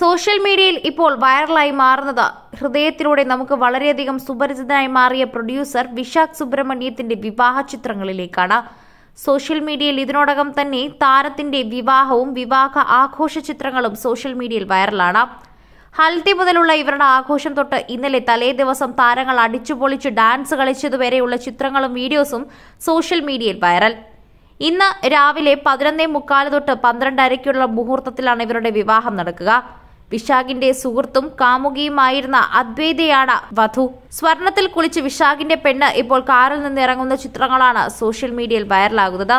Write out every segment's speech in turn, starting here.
social മീഡിയയിൽ ഇപ്പോൾ വൈറലായി മാറുന്നത് ഹൃദയത്തിലൂടെ നമുക്ക് വളരെയധികം സുപരിചിതനായി മാറിയ പ്രൊഡ്യൂസർ വിശാഖ് സുബ്രഹ്മണ്യത്തിന്റെ വിവാഹ ചിത്രങ്ങളിലേക്കാണ് സോഷ്യൽ മീഡിയയിൽ ഇതിനോടകം തന്നെ താരത്തിന്റെ വിവാഹവും വിവാഹ ആഘോഷ ചിത്രങ്ങളും സോഷ്യൽ മീഡിയയിൽ വൈറലാണ് ഹൽദി മുതലുള്ള ഇവരുടെ ആഘോഷം തൊട്ട് ഇന്നലെ തലേ ദിവസം താരങ്ങൾ അടിച്ചുപൊളിച്ച് ഡാൻസ് കളിച്ചതുവരെയുള്ള ചിത്രങ്ങളും വീഡിയോസും സോഷ്യൽ മീഡിയയിൽ വൈറൽ ഇന്ന് രാവിലെ പതിനൊന്നേ മുക്കാല് തൊട്ട് പന്ത്രണ്ടരയ്ക്കുള്ള മുഹൂർത്തത്തിലാണ് ഇവരുടെ വിവാഹം നടക്കുക വിശാഖിന്റെ സുഹൃത്തും കാമുകിയുമായിരുന്ന അദ്വൈതയാണ് വധു സ്വർണത്തിൽ കുളിച്ച് വിശാഖിന്റെ പെണ്ണ് ഇപ്പോൾ കാറിൽ നിന്ന് ഇറങ്ങുന്ന ചിത്രങ്ങളാണ് സോഷ്യൽ മീഡിയയിൽ വൈറലാകുന്നത്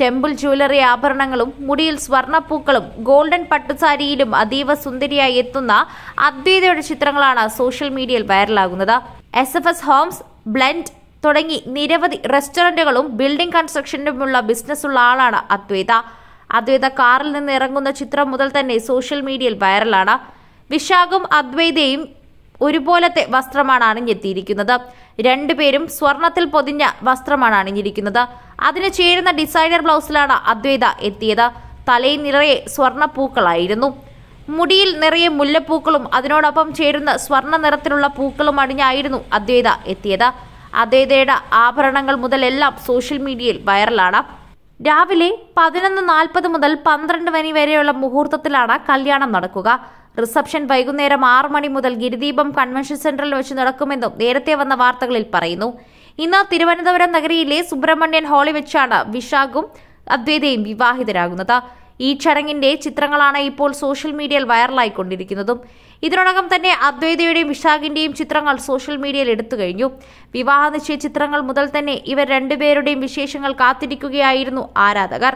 ടെമ്പിൾ ജുവലറി ആഭരണങ്ങളും മുടിയിൽ സ്വർണപ്പൂക്കളും ഗോൾഡൻ പട്ടുസാരിയിലും അതീവ സുന്ദരിയായി എത്തുന്ന അദ്വൈതയുടെ ചിത്രങ്ങളാണ് സോഷ്യൽ മീഡിയയിൽ വൈറലാകുന്നത് S F S Homes Blend തുടങ്ങി നിരവധി റെസ്റ്റോറൻറ്റുകളും ബിൽഡിംഗ് കൺസ്ട്രക്ഷനുമുള്ള ബിസിനസ്സുള്ള ആളാണ് അദ്വൈത അദ്വൈത കാറിൽ നിന്ന് ഇറങ്ങുന്ന ചിത്രം മുതൽ തന്നെ സോഷ്യൽ മീഡിയയിൽ വൈറലാണ് വിശാഖും അദ്വൈതയും ഒരുപോലത്തെ വസ്ത്രമാണ് അണിഞ്ഞെത്തിയിരിക്കുന്നത് രണ്ടുപേരും സ്വർണത്തിൽ പൊതിഞ്ഞ വസ്ത്രമാണ് അണിഞ്ഞിരിക്കുന്നത് അതിന് ചേരുന്ന ഡിസൈനർ ബ്ലൗസിലാണ് അദ്വൈത എത്തിയത് തലയിൽ നിറയെ സ്വർണ്ണപ്പൂക്കളായിരുന്നു മുടിയിൽ നിറയെ മുല്ലപ്പൂക്കളും അതിനോടൊപ്പം ചേരുന്ന സ്വർണ്ണ നിറത്തിലുള്ള പൂക്കളും അണിഞ്ഞായിരുന്നു അദ്വൈത എത്തിയത് അതേതയുടെ ആഭരണങ്ങൾ മുതലെല്ലാം സോഷ്യൽ മീഡിയയിൽ വൈറലാണ് രാവിലെ പതിനൊന്ന് നാൽപ്പത് മുതൽ പന്ത്രണ്ട് മണി വരെയുള്ള മുഹൂർത്തത്തിലാണ് കല്യാണം നടക്കുക റിസപ്ഷൻ വൈകുന്നേരം ആറു മണി മുതൽ ഗിരിദീപം കൺവെൻഷൻ സെന്ററിൽ വെച്ച് നടക്കുമെന്നും നേരത്തെ വന്ന വാർത്തകളിൽ പറയുന്നു ഇന്ന് തിരുവനന്തപുരം നഗരിയിലെ സുബ്രഹ്മണ്യൻ ഹാളിൽ വെച്ചാണ് വിശാഖും അദ്വൈതയും വിവാഹിതരാകുന്നത് ഈ ചടങ്ങിന്റെ ചിത്രങ്ങളാണ് ഇപ്പോൾ സോഷ്യൽ മീഡിയയിൽ വൈറലായിക്കൊണ്ടിരിക്കുന്നതും ഇതിനോടകം തന്നെ അദ്വൈതയുടെയും വിശാഖിന്റെയും ചിത്രങ്ങൾ സോഷ്യൽ മീഡിയയിൽ എടുത്തു കഴിഞ്ഞു വിവാഹ നിശ്ചയ ചിത്രങ്ങൾ മുതൽ തന്നെ ഇവർ രണ്ടുപേരുടെയും വിശേഷങ്ങൾ കാത്തിരിക്കുകയായിരുന്നു ആരാധകർ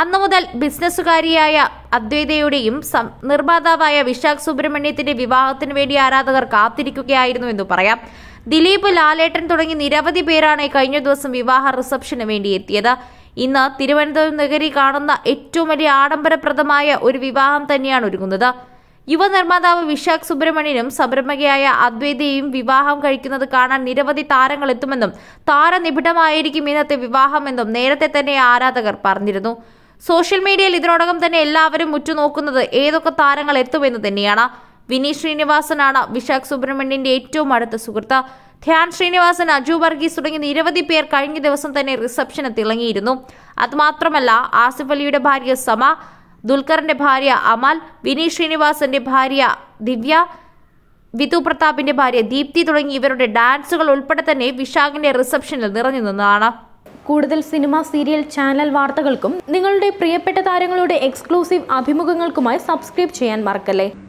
അന്നു മുതൽ ബിസിനസ്സുകാരിയായ അദ്വൈതയുടെയും നിർമ്മാതാവായ വിശാഖ് സുബ്രഹ്മണ്യത്തിന്റെ വിവാഹത്തിന് വേണ്ടി ആരാധകർ കാത്തിരിക്കുകയായിരുന്നു എന്ന് പറയാം ദിലീപ് ലാലേട്ടൻ തുടങ്ങി നിരവധി പേരാണ് കഴിഞ്ഞ ദിവസം വിവാഹ റിസപ്ഷന് വേണ്ടി എത്തിയത് ഇന്ന് തിരുവനന്തപുരം നഗരി കാണുന്ന ഏറ്റവും വലിയ ആഡംബരപ്രദമായ ഒരു വിവാഹം തന്നെയാണ് ഒരുങ്ങുന്നത് യുവ വിശാഖ് സുബ്രഹ്മണ്യനും സംരംഭകയായ അദ്വൈതയും വിവാഹം കഴിക്കുന്നത് കാണാൻ നിരവധി താരങ്ങൾ എത്തുമെന്നും താരനിബിഡമായിരിക്കും ഇന്നത്തെ വിവാഹമെന്നും നേരത്തെ തന്നെ ആരാധകർ പറഞ്ഞിരുന്നു സോഷ്യൽ മീഡിയയിൽ ഇതിനോടകം തന്നെ എല്ലാവരും ഉറ്റുനോക്കുന്നത് ഏതൊക്കെ താരങ്ങൾ എത്തുമെന്ന് തന്നെയാണ് വിനി ശ്രീനിവാസനാണ് വിശാഖ് സുബ്രഹ്മണ്യന്റെ ഏറ്റവും അടുത്ത സുഹൃത്ത് ധ്യാൻ ശ്രീനിവാസൻ അജു വർഗീസ് തുടങ്ങി നിരവധി പേർ കഴിഞ്ഞ ദിവസം തന്നെ റിസപ്ഷന് തിളങ്ങിയിരുന്നു അതുമാത്രമല്ല ആസിഫ് അലിയുടെ ഭാര്യ സമ ദുൽഖറിന്റെ ഭാര്യ അമാൽ വിനീത് ശ്രീനിവാസന്റെ ഭാര്യ ദിവ്യ വിധു പ്രതാപിന്റെ ഭാര്യ ദീപ്തി തുടങ്ങി ഇവരുടെ ഡാൻസുകൾ ഉൾപ്പെടെ തന്നെ വിശാഖിന്റെ റിസപ്ഷനിൽ നിറഞ്ഞു നിന്നതാണ് കൂടുതൽ സിനിമ സീരിയൽ ചാനൽ വാർത്തകൾക്കും നിങ്ങളുടെ പ്രിയപ്പെട്ട താരങ്ങളുടെ എക്സ്ക്ലൂസീവ് അഭിമുഖങ്ങൾക്കുമായി സബ്സ്ക്രൈബ് ചെയ്യാൻ മറക്കല്ലേ